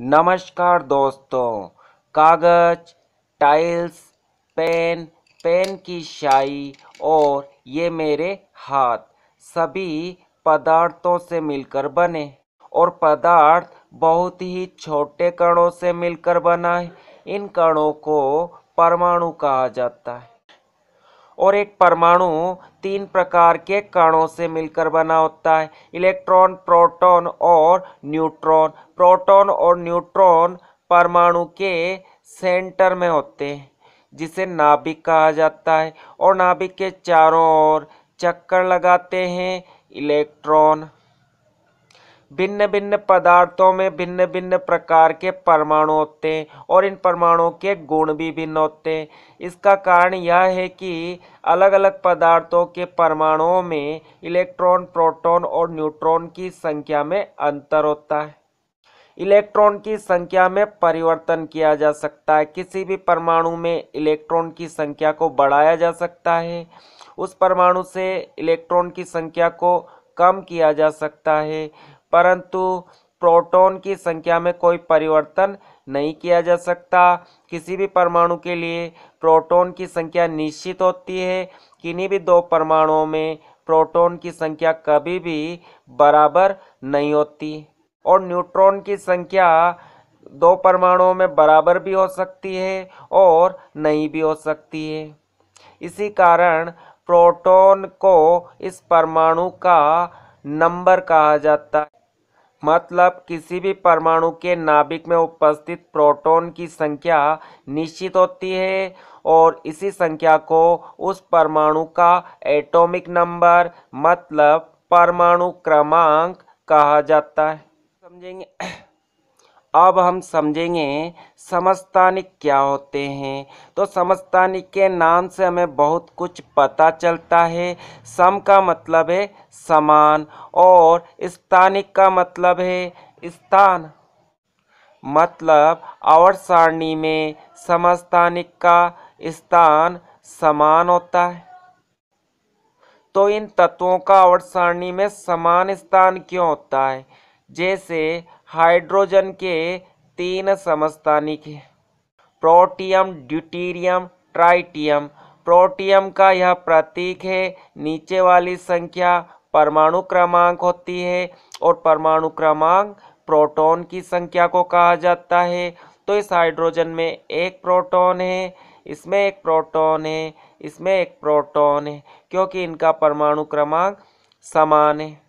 नमस्कार दोस्तों कागज टाइल्स पेन पेन की शाही और ये मेरे हाथ सभी पदार्थों से मिलकर बने और पदार्थ बहुत ही छोटे कणों से मिलकर बना है इन कणों को परमाणु कहा जाता है और एक परमाणु तीन प्रकार के कणों से मिलकर बना होता है इलेक्ट्रॉन प्रोटॉन और न्यूट्रॉन प्रोटॉन और न्यूट्रॉन परमाणु के सेंटर में होते हैं जिसे नाभिक कहा जाता है और नाभिक के चारों ओर चक्कर लगाते हैं इलेक्ट्रॉन भिन्न भिन्न पदार्थों में भिन्न भिन्न प्रकार के परमाणु होते हैं और इन परमाणुओं के गुण भी भिन्न होते हैं इसका कारण यह है कि अलग अलग पदार्थों के परमाणुओं में इलेक्ट्रॉन प्रोटॉन और न्यूट्रॉन की संख्या में अंतर होता है इलेक्ट्रॉन की संख्या में परिवर्तन किया जा सकता है किसी भी परमाणु में इलेक्ट्रॉन की संख्या को बढ़ाया जा सकता है उस परमाणु से इलेक्ट्रॉन की संख्या को कम किया जा सकता है परंतु प्रोटॉन की संख्या में कोई परिवर्तन नहीं किया जा सकता किसी भी परमाणु के लिए प्रोटॉन की संख्या निश्चित होती है किन्हीं भी दो परमाणुओं में प्रोटॉन की संख्या कभी भी बराबर नहीं होती और न्यूट्रॉन की संख्या दो परमाणुओं में बराबर भी हो सकती है और नहीं भी हो सकती है इसी कारण प्रोटॉन को इस परमाणु का नंबर कहा जाता है मतलब किसी भी परमाणु के नाभिक में उपस्थित प्रोटॉन की संख्या निश्चित होती है और इसी संख्या को उस परमाणु का एटॉमिक नंबर मतलब परमाणु क्रमांक कहा जाता है समझेंगे अब हम समझेंगे समस्तानिक क्या होते हैं तो समस्तानिक के नाम से हमें बहुत कुछ पता चलता है सम का मतलब है समान और स्थानिक का मतलब है स्थान मतलब और सारणी में समस्तानिक का स्थान समान होता है तो इन तत्वों का और सारणी में समान स्थान क्यों होता है जैसे हाइड्रोजन के तीन समस्थानिक हैं प्रोटियम ड्यूटीरियम ट्राइटियम प्रोटियम का यह प्रतीक है नीचे वाली संख्या परमाणु क्रमांक होती है और परमाणु क्रमांक प्रोटॉन की संख्या को कहा जाता है तो इस हाइड्रोजन में एक प्रोटॉन है इसमें एक प्रोटॉन है इसमें एक प्रोटॉन है क्योंकि इनका परमाणु क्रमांक समान है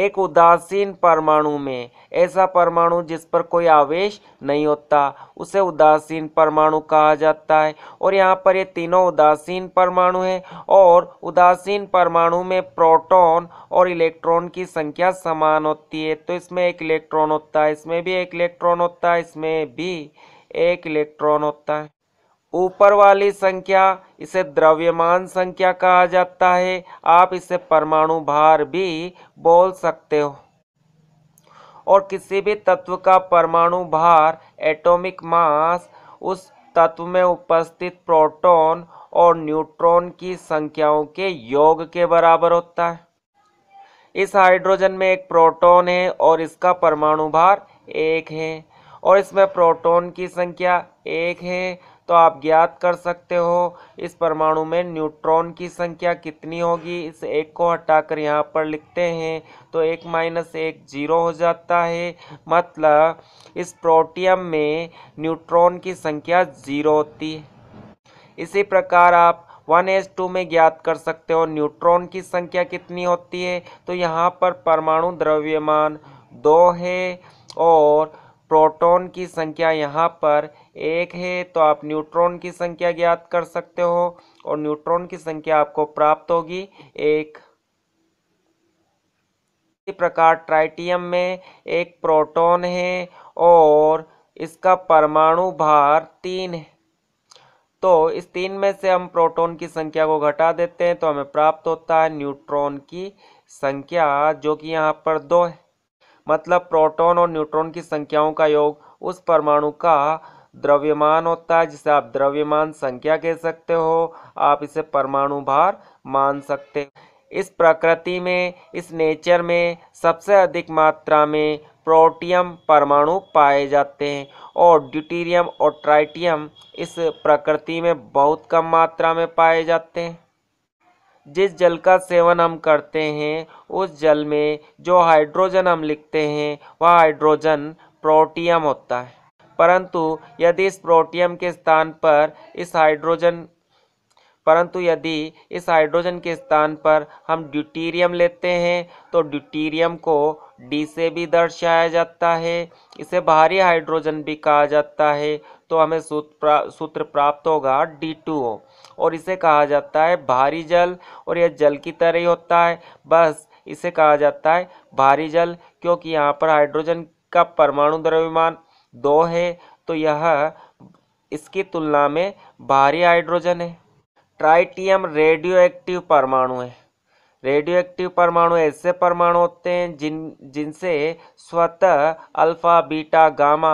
एक उदासीन परमाणु में ऐसा परमाणु जिस पर कोई आवेश नहीं होता उसे उदासीन परमाणु कहा जाता है और यहाँ पर ये तीनों उदासीन परमाणु हैं और उदासीन परमाणु में प्रोटॉन और इलेक्ट्रॉन की संख्या समान होती है तो इसमें एक इलेक्ट्रॉन होता है इसमें भी एक इलेक्ट्रॉन होता है इसमें भी एक इलेक्ट्रॉन होता है ऊपर वाली संख्या इसे द्रव्यमान संख्या कहा जाता है आप इसे परमाणु भार भी बोल सकते हो और किसी भी तत्व का परमाणु भार एटॉमिक मास उस तत्व में उपस्थित प्रोटॉन और न्यूट्रॉन की संख्याओं के योग के बराबर होता है इस हाइड्रोजन में एक प्रोटॉन है और इसका परमाणु भार एक है और इसमें प्रोटॉन की संख्या एक है तो आप ज्ञात कर सकते हो इस परमाणु में न्यूट्रॉन की संख्या कितनी होगी इस एक को हटाकर यहाँ पर लिखते हैं तो एक माइनस एक जीरो हो जाता है मतलब इस प्रोटियम में न्यूट्रॉन की संख्या जीरो होती है इसी प्रकार आप वन एस टू में ज्ञात कर सकते हो न्यूट्रॉन की संख्या कितनी होती है तो यहाँ पर परमाणु द्रव्यमान दो है और प्रोटॉन की संख्या यहाँ पर एक है तो आप न्यूट्रॉन की संख्या ज्ञात कर सकते हो और न्यूट्रॉन की संख्या आपको प्राप्त होगी एक इसी प्रकार ट्राइटियम में एक प्रोटॉन है और इसका परमाणु भार तीन है तो इस तीन में से हम प्रोटॉन की संख्या को घटा देते हैं तो हमें प्राप्त होता है न्यूट्रॉन की संख्या जो कि यहाँ पर दो है मतलब प्रोटॉन और न्यूट्रॉन की संख्याओं का योग उस परमाणु का द्रव्यमान होता है जिसे आप द्रव्यमान संख्या कह सकते हो आप इसे परमाणु भार मान सकते इस प्रकृति में इस नेचर में सबसे अधिक मात्रा में प्रोटियम परमाणु पाए जाते हैं और ड्यूटीरियम और ट्राइटियम इस प्रकृति में बहुत कम मात्रा में पाए जाते हैं जिस जल का सेवन हम करते हैं उस जल में जो हाइड्रोजन हम लिखते हैं वह हाइड्रोजन प्रोटियम होता है परंतु यदि इस प्रोटियम के स्थान पर इस हाइड्रोजन परंतु यदि इस हाइड्रोजन के स्थान पर हम ड्यूटीरियम लेते हैं तो ड्यूटीरियम को डी से भी दर्शाया जाता है इसे बाहरी हाइड्रोजन भी कहा जाता है तो हमें सूत्र प्रा, सूत्र प्राप्त होगा डी टू और इसे कहा जाता है भारी जल और यह जल की तरह ही होता है बस इसे कहा जाता है भारी जल क्योंकि यहाँ पर हाइड्रोजन का परमाणु द्रव्यमान दो है तो यह इसकी तुलना में भारी हाइड्रोजन है ट्राइटियम रेडियो एक्टिव परमाणु है रेडियो एक्टिव परमाणु ऐसे परमाणु होते हैं जिन जिनसे स्वतः अल्फा बीटा गामा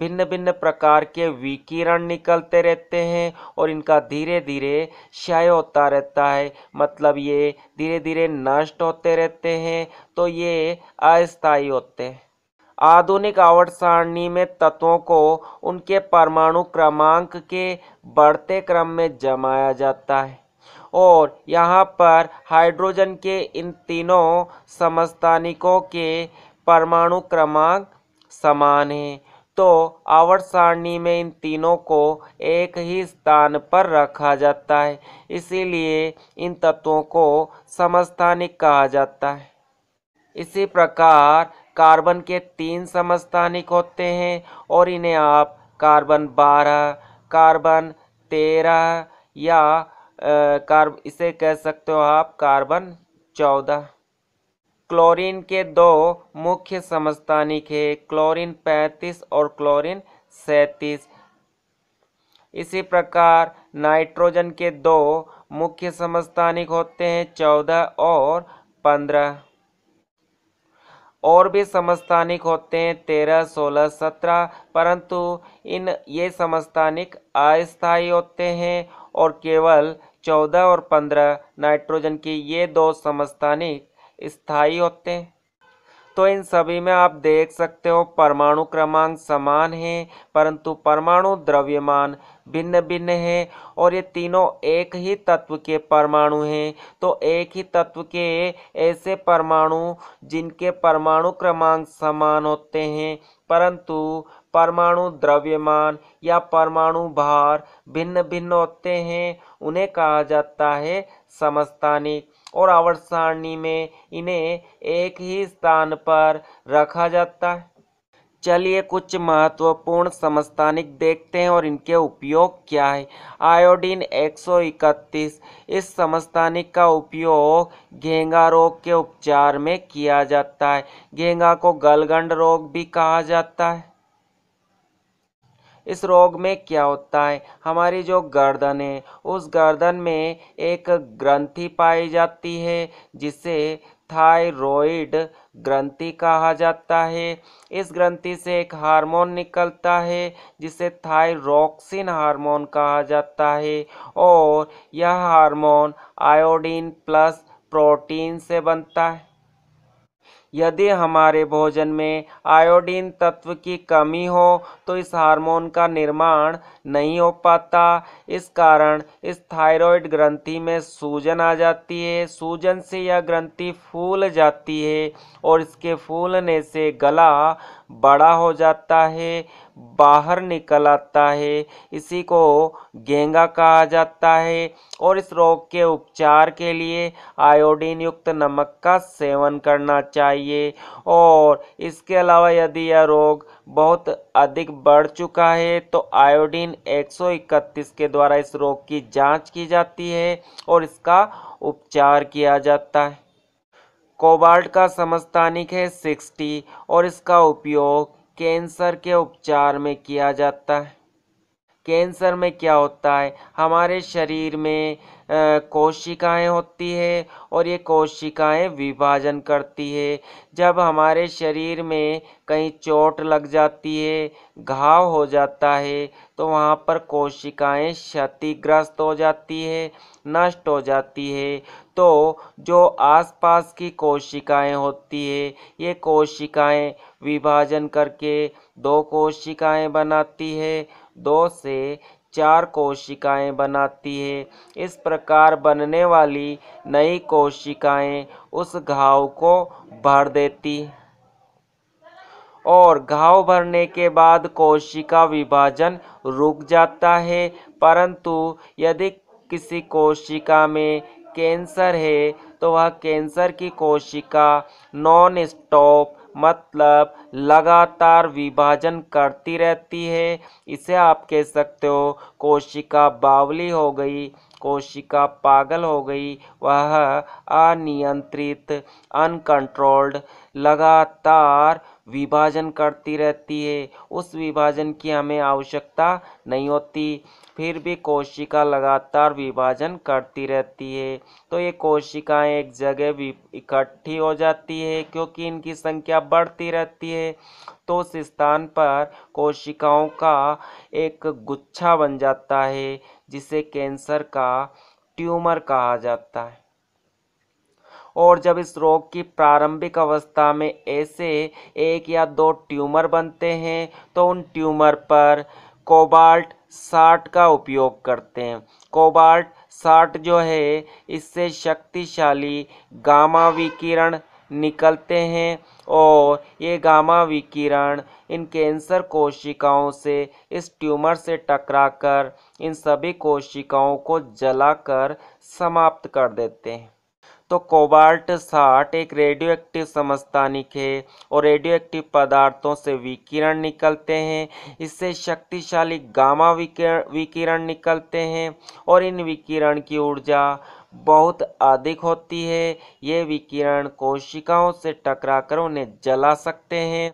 भिन्न भिन्न प्रकार के विकिरण निकलते रहते हैं और इनका धीरे धीरे क्षय होता रहता है मतलब ये धीरे धीरे नष्ट होते रहते हैं तो ये अस्थायी होते हैं आधुनिक आवर्त सारणी में तत्वों को उनके परमाणु क्रमांक के बढ़ते क्रम में जमाया जाता है और यहाँ पर हाइड्रोजन के इन तीनों समस्थानिकों के परमाणु क्रमांक समान हैं तो आवर्त सारणी में इन तीनों को एक ही स्थान पर रखा जाता है इसीलिए इन तत्वों को समस्थानिक कहा जाता है इसी प्रकार कार्बन के तीन समस्थानिक होते हैं और इन्हें आप कार्बन बारह कार्बन तेरह या कार्ब इसे कह सकते हो आप कार्बन चौदह क्लोरीन के दो मुख्य समस्थानिक है क्लोरीन पैंतीस और क्लोरीन सैंतीस इसी प्रकार नाइट्रोजन के दो मुख्य समस्थानिक होते हैं चौदह और पंद्रह और भी समस्थानिक होते हैं तेरह सोलह सत्रह परंतु इन ये समस्थानिक अस्थायी होते हैं और केवल चौदह और पंद्रह नाइट्रोजन के ये दो समस्थानिक स्थायी होते हैं तो इन सभी में आप देख सकते हो परमाणु क्रमांक समान है परंतु परमाणु द्रव्यमान भिन्न भिन्न है और ये तीनों एक ही तत्व के परमाणु हैं तो एक ही तत्व के ऐसे परमाणु जिनके परमाणु क्रमांक समान होते हैं परंतु परमाणु द्रव्यमान या परमाणु भार भिन्न भिन्न होते हैं उन्हें कहा जाता है समस्थानिक और आवर्त सारणी में इन्हें एक ही स्थान पर रखा जाता है चलिए कुछ महत्वपूर्ण समस्थानिक देखते हैं और इनके उपयोग क्या है आयोडीन 131 इस समस्थानिक का उपयोग घेंगा रोग के उपचार में किया जाता है घेंगा को गलगंड रोग भी कहा जाता है इस रोग में क्या होता है हमारी जो गर्दन है उस गर्दन में एक ग्रंथि पाई जाती है जिसे थायरोइड ग्रंथि कहा जाता है इस ग्रंथि से एक हार्मोन निकलता है जिसे थायरोक्सिन हार्मोन कहा जाता है और यह हार्मोन आयोडीन प्लस प्रोटीन से बनता है यदि हमारे भोजन में आयोडीन तत्व की कमी हो तो इस हार्मोन का निर्माण नहीं हो पाता इस कारण इस थायराइड ग्रंथि में सूजन आ जाती है सूजन से यह ग्रंथि फूल जाती है और इसके फूलने से गला बड़ा हो जाता है बाहर निकल आता है इसी को गेंगा कहा जाता है और इस रोग के उपचार के लिए आयोडीन युक्त नमक का सेवन करना चाहिए और इसके अलावा यदि यह रोग बहुत अधिक बढ़ चुका है तो आयोडीन 131 के द्वारा इस रोग की जांच की जाती है और इसका उपचार किया जाता है कोबाल्ट का समस्थानिक है 60 और इसका उपयोग कैंसर के उपचार में किया जाता है कैंसर में क्या होता है हमारे शरीर में कोशिकाएं होती है और ये कोशिकाएं विभाजन करती है जब हमारे शरीर में कहीं चोट लग जाती है घाव हो जाता है तो वहाँ पर कोशिकाएं क्षतिग्रस्त हो जाती है नष्ट हो जाती है तो जो आसपास की कोशिकाएं होती है ये कोशिकाएं विभाजन करके दो कोशिकाएं बनाती है दो से चार कोशिकाएं बनाती है इस प्रकार बनने वाली नई कोशिकाएं उस घाव को भर देती और घाव भरने के बाद कोशिका विभाजन रुक जाता है परंतु यदि किसी कोशिका में कैंसर है तो वह कैंसर की कोशिका नॉन स्टॉप मतलब लगातार विभाजन करती रहती है इसे आप कह सकते हो कोशिका बावली हो गई कोशिका पागल हो गई वह अनियंत्रित अनकंट्रोल्ड लगातार विभाजन करती रहती है उस विभाजन की हमें आवश्यकता नहीं होती फिर भी कोशिका लगातार विभाजन करती रहती है तो ये कोशिकाएं एक जगह इकट्ठी हो जाती है क्योंकि इनकी संख्या बढ़ती रहती है तो उस स्थान पर कोशिकाओं का एक गुच्छा बन जाता है जिसे कैंसर का ट्यूमर कहा जाता है और जब इस रोग की प्रारंभिक अवस्था में ऐसे एक या दो ट्यूमर बनते हैं तो उन ट्यूमर पर कोबाल्ट साठ का उपयोग करते हैं कोबाल्ट साठ जो है इससे शक्तिशाली गामा विकिरण निकलते हैं और ये गामा विकिरण इन कैंसर कोशिकाओं से इस ट्यूमर से टकराकर इन सभी कोशिकाओं को जलाकर समाप्त कर देते हैं तो कोबाल्ट साठ एक रेडियो एक्टिव है और रेडियो एक्टिव पदार्थों से विकिरण निकलते हैं इससे शक्तिशाली गामा विकिरण निकलते हैं और इन विकिरण की ऊर्जा बहुत अधिक होती है ये विकिरण कोशिकाओं से टकराकर उन्हें जला सकते हैं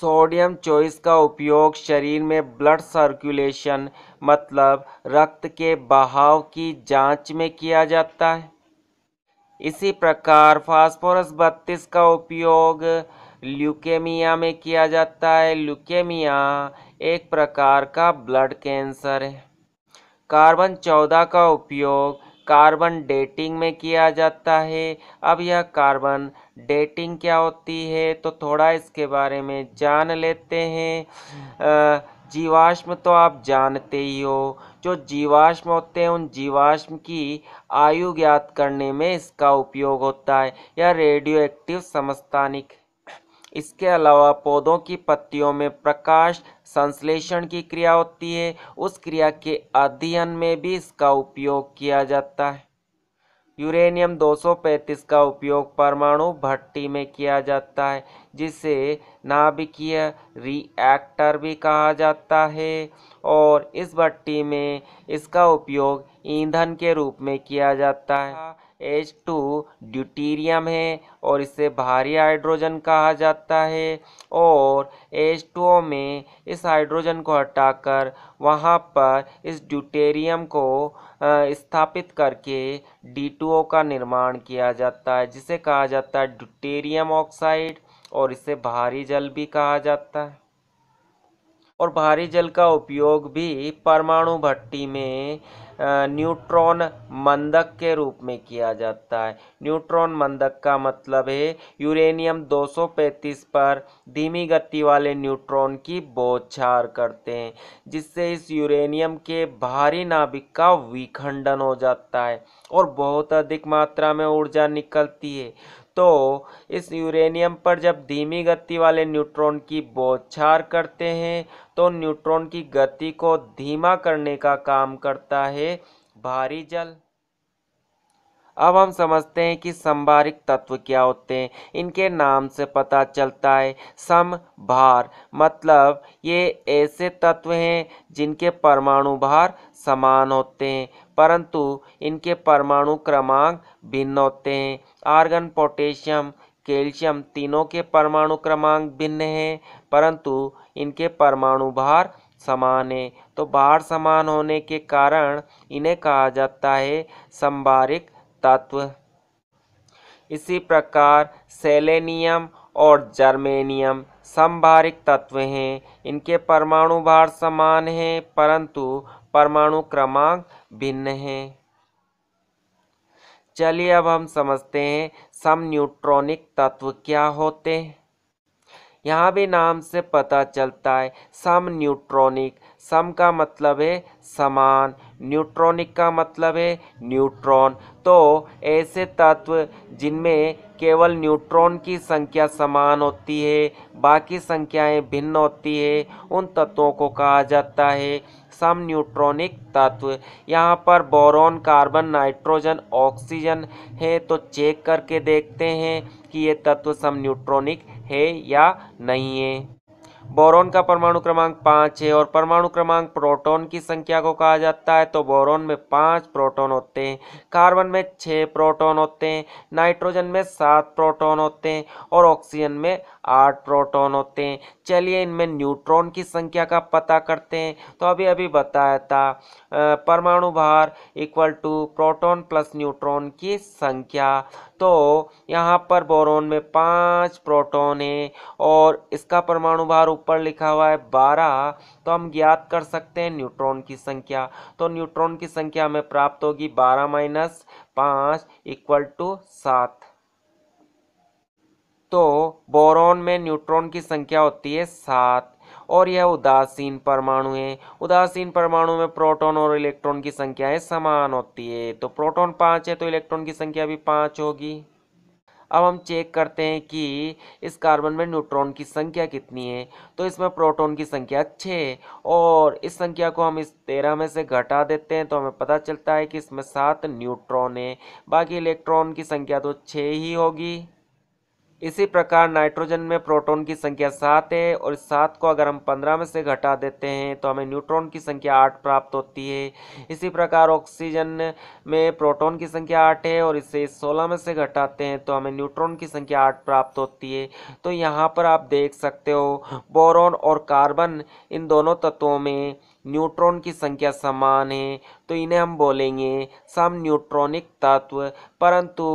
सोडियम चोइस का उपयोग शरीर में ब्लड सर्कुलेशन मतलब रक्त के बहाव की जांच में किया जाता है इसी प्रकार फास्फोरस बत्तीस का उपयोग ल्यूकेमिया में किया जाता है ल्यूकेमिया एक प्रकार का ब्लड कैंसर है कार्बन चौदह का उपयोग कार्बन डेटिंग में किया जाता है अब यह कार्बन डेटिंग क्या होती है तो थोड़ा इसके बारे में जान लेते हैं जीवाश्म तो आप जानते ही हो जो जीवाश्म होते हैं उन जीवाश्म की आयु ज्ञात करने में इसका उपयोग होता है यह रेडियो एक्टिव समस्थानिक इसके अलावा पौधों की पत्तियों में प्रकाश संश्लेषण की क्रिया होती है उस क्रिया के अध्ययन में भी इसका उपयोग किया जाता है यूरेनियम 235 का उपयोग परमाणु भट्टी में किया जाता है जिसे नाभिकीय रिएक्टर भी कहा जाता है और इस भट्टी में इसका उपयोग ईंधन के रूप में किया जाता है एच टू ड्यूटीरियम है और इसे भारी हाइड्रोजन कहा जाता है और एच टू ओ में इस हाइड्रोजन को हटाकर वहाँ पर इस ड्यूटेरियम को स्थापित करके डी टू ओ का निर्माण किया जाता है जिसे कहा जाता है ड्यूटेरियम ऑक्साइड और इसे भारी जल भी कहा जाता है और भारी जल का उपयोग भी परमाणु भट्टी में न्यूट्रॉन मंदक के रूप में किया जाता है न्यूट्रॉन मंदक का मतलब है यूरेनियम 235 पर धीमी गति वाले न्यूट्रॉन की बोछार करते हैं जिससे इस यूरेनियम के भारी नाभिक का विखंडन हो जाता है और बहुत अधिक मात्रा में ऊर्जा निकलती है तो इस यूरेनियम पर जब धीमी गति वाले न्यूट्रॉन की बौछार करते हैं तो न्यूट्रॉन की गति को धीमा करने का काम करता है भारी जल अब हम समझते हैं कि संभारिक तत्व क्या होते हैं इनके नाम से पता चलता है सम भार मतलब ये ऐसे तत्व हैं जिनके परमाणु भार समान होते हैं परंतु इनके परमाणु क्रमांक भिन्न होते हैं आर्गन पोटेशियम कैल्शियम तीनों के परमाणु क्रमांक भिन्न हैं परंतु इनके परमाणु भार समान है तो भार समान होने के कारण इन्हें कहा जाता है संभारिक तत्व इसी प्रकार सेलेनियम और जर्मेनियम संभारिक तत्व हैं इनके परमाणु भार समान हैं परंतु परमाणु क्रमांक भिन्न हैं चलिए अब हम समझते हैं सम न्यूट्रॉनिक तत्व क्या होते हैं यहाँ भी नाम से पता चलता है सम न्यूट्रॉनिक सम का मतलब है समान न्यूट्रॉनिक का मतलब है न्यूट्रॉन तो ऐसे तत्व जिनमें केवल न्यूट्रॉन की संख्या समान होती है बाकी संख्याएं भिन्न होती है उन तत्वों को कहा जाता है सम न्यूट्रॉनिक तत्व यहाँ पर बोरॉन कार्बन नाइट्रोजन ऑक्सीजन है तो चेक करके देखते हैं कि ये तत्व सम न्यूट्रॉनिक है या नहीं है बोरॉन का परमाणु क्रमांक पाँच है और परमाणु क्रमांक प्रोटॉन की संख्या को कहा जाता है तो बोरॉन में पाँच प्रोटॉन होते हैं कार्बन में छः प्रोटॉन होते हैं नाइट्रोजन में सात प्रोटॉन होते हैं और ऑक्सीजन में आठ प्रोटॉन होते हैं चलिए इनमें न्यूट्रॉन की संख्या का पता करते हैं तो अभी अभी बताया था परमाणु भार equal to proton plus neutron की संख्या तो यहाँ पर बोरोन में पाँच प्रोटॉन है और इसका परमाणु भार ऊपर लिखा हुआ है बारह तो हम ज्ञात कर सकते हैं न्यूट्रॉन की संख्या तो न्यूट्रॉन की संख्या हमें प्राप्त होगी बारह माइनस पाँच इक्वल टू सात तो बोरॉन में न्यूट्रॉन की संख्या होती है सात और यह उदासीन परमाणु है उदासीन परमाणु में प्रोटॉन और इलेक्ट्रॉन की संख्याएं समान होती है तो प्रोटॉन पाँच है तो इलेक्ट्रॉन की संख्या भी पाँच होगी अब हम चेक करते हैं कि इस कार्बन में न्यूट्रॉन की संख्या कितनी है तो इसमें प्रोटॉन की संख्या छः और इस संख्या को हम इस तेरह में से घटा देते हैं तो हमें पता चलता है कि इसमें सात न्यूट्रॉन है बाकी इलेक्ट्रॉन की संख्या तो छः ही होगी इसी प्रकार नाइट्रोजन में प्रोटॉन की संख्या सात है और सात को अगर हम पंद्रह में से घटा देते हैं तो हमें न्यूट्रॉन की संख्या आठ प्राप्त होती है इसी प्रकार ऑक्सीजन में प्रोटॉन की संख्या आठ है और इसे सोलह में से घटाते हैं तो हमें न्यूट्रॉन की संख्या आठ प्राप्त होती है तो यहाँ पर आप देख सकते हो बोरॉन और कार्बन इन दोनों तत्वों में न्यूट्रॉन की संख्या समान है तो इन्हें हम बोलेंगे सम न्यूट्रॉनिक तत्व परंतु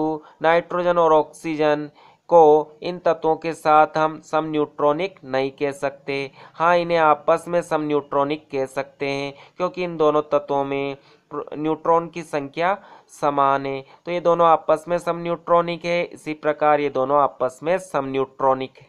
नाइट्रोजन और ऑक्सीजन को इन तत्वों के साथ हम सम न्यूट्रॉनिक नहीं कह सकते हाँ इन्हें आपस में सम न्यूट्रॉनिक कह सकते हैं क्योंकि इन दोनों तत्वों में न्यूट्रॉन की संख्या समान है तो ये दोनों आपस में सम न्यूट्रॉनिक है इसी प्रकार ये दोनों आपस में सम न्यूट्रॉनिक है